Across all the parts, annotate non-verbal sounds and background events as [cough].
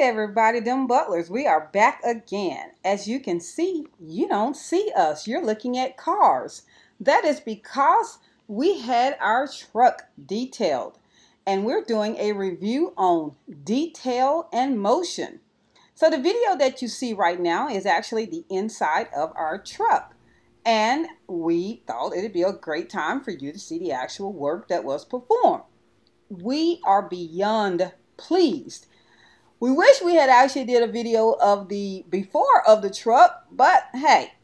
Hi, everybody, them butlers. We are back again. As you can see, you don't see us. You're looking at cars. That is because we had our truck detailed, and we're doing a review on detail and motion. So the video that you see right now is actually the inside of our truck. And we thought it'd be a great time for you to see the actual work that was performed. We are beyond pleased we wish we had actually did a video of the before of the truck, but hey,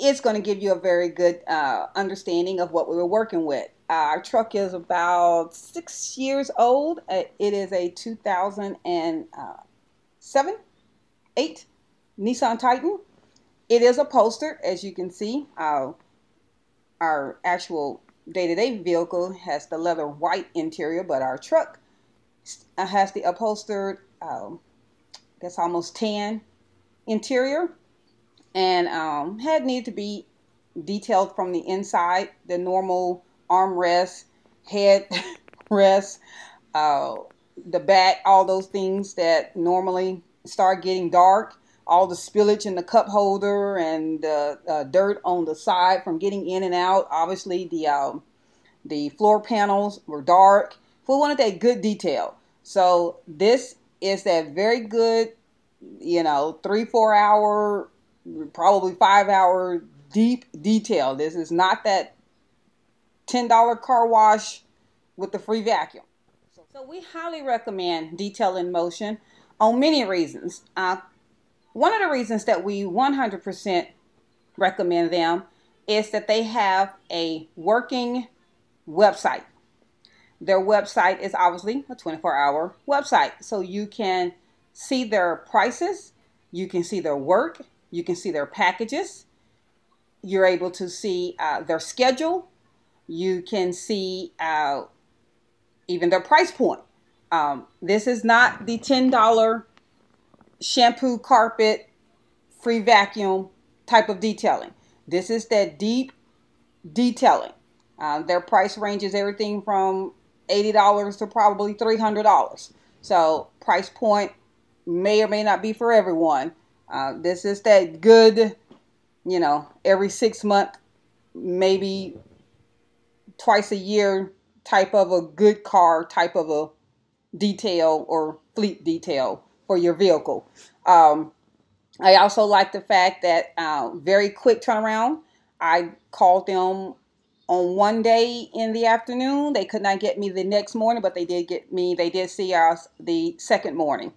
it's going to give you a very good uh, understanding of what we were working with. Our truck is about six years old. Uh, it is a 2007, uh, 8 Nissan Titan. It is a poster, as you can see. Our, our actual day-to-day -day vehicle has the leather white interior, but our truck has the upholstered, um, I guess almost tan interior, and um, had needed to be detailed from the inside. The normal armrest, head [laughs] rest, uh, the back, all those things that normally start getting dark. All the spillage in the cup holder and the uh, dirt on the side from getting in and out. Obviously, the um, the floor panels were dark want wanted that good detail. So this is that very good, you know, three, four hour, probably five hour deep detail. This is not that $10 car wash with the free vacuum. So we highly recommend Detail in Motion on many reasons. Uh, one of the reasons that we 100% recommend them is that they have a working website. Their website is obviously a 24 hour website. So you can see their prices, you can see their work, you can see their packages, you're able to see uh, their schedule, you can see uh, even their price point. Um, this is not the $10 shampoo carpet free vacuum type of detailing. This is that deep detailing. Uh, their price ranges everything from $80 to probably $300. So price point may or may not be for everyone. Uh, this is that good, you know, every six month, maybe twice a year type of a good car type of a detail or fleet detail for your vehicle. Um, I also like the fact that uh, very quick turnaround. I called them on one day in the afternoon. They could not get me the next morning, but they did get me. They did see us the second morning.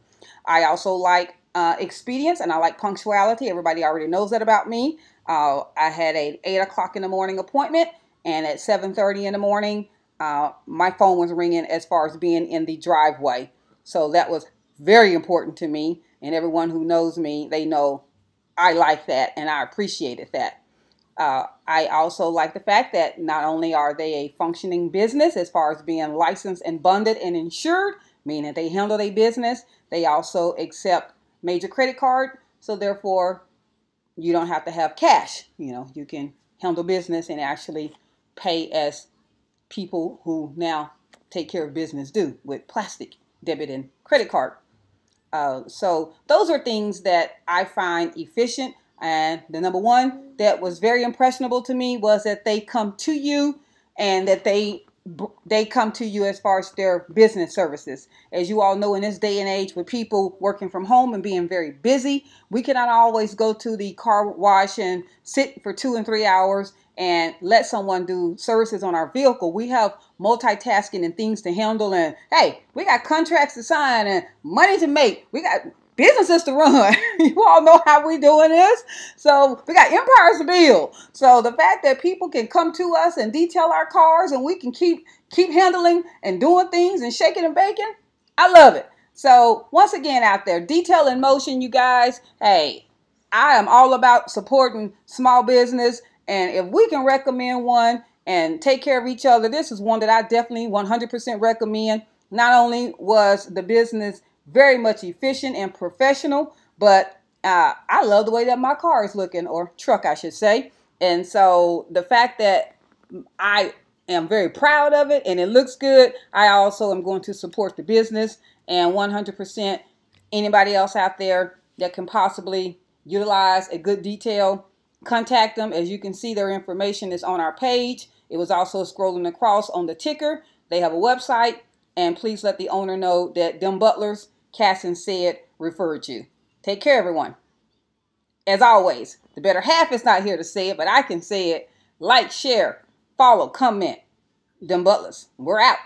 I also like uh, expedience and I like punctuality. Everybody already knows that about me. Uh, I had a eight o'clock in the morning appointment, and at seven thirty in the morning, uh, my phone was ringing as far as being in the driveway. So that was very important to me, and everyone who knows me, they know I like that and I appreciated that. Uh, I also like the fact that not only are they a functioning business as far as being licensed and bonded and insured, meaning they handle their business, they also accept major credit card. So therefore, you don't have to have cash. You know, you can handle business and actually pay as people who now take care of business do with plastic debit and credit card. Uh, so those are things that I find efficient. And the number one that was very impressionable to me was that they come to you and that they they come to you as far as their business services. As you all know, in this day and age, with people working from home and being very busy, we cannot always go to the car wash and sit for two and three hours and let someone do services on our vehicle. We have multitasking and things to handle. And hey, we got contracts to sign and money to make. We got businesses to run. [laughs] you all know how we doing this. So we got empires to build. So the fact that people can come to us and detail our cars and we can keep keep handling and doing things and shaking and baking, I love it. So once again out there, detail in motion, you guys. Hey, I am all about supporting small business. And if we can recommend one and take care of each other, this is one that I definitely 100% recommend. Not only was the business very much efficient and professional, but uh, I love the way that my car is looking, or truck, I should say. And so the fact that I am very proud of it and it looks good, I also am going to support the business and 100% anybody else out there that can possibly utilize a good detail, contact them. As you can see, their information is on our page. It was also scrolling across on the ticker. They have a website, and please let the owner know that them butlers Casson said referred to. Take care, everyone. As always, the better half is not here to say it, but I can say it. Like, share, follow, comment. Them butlers. We're out.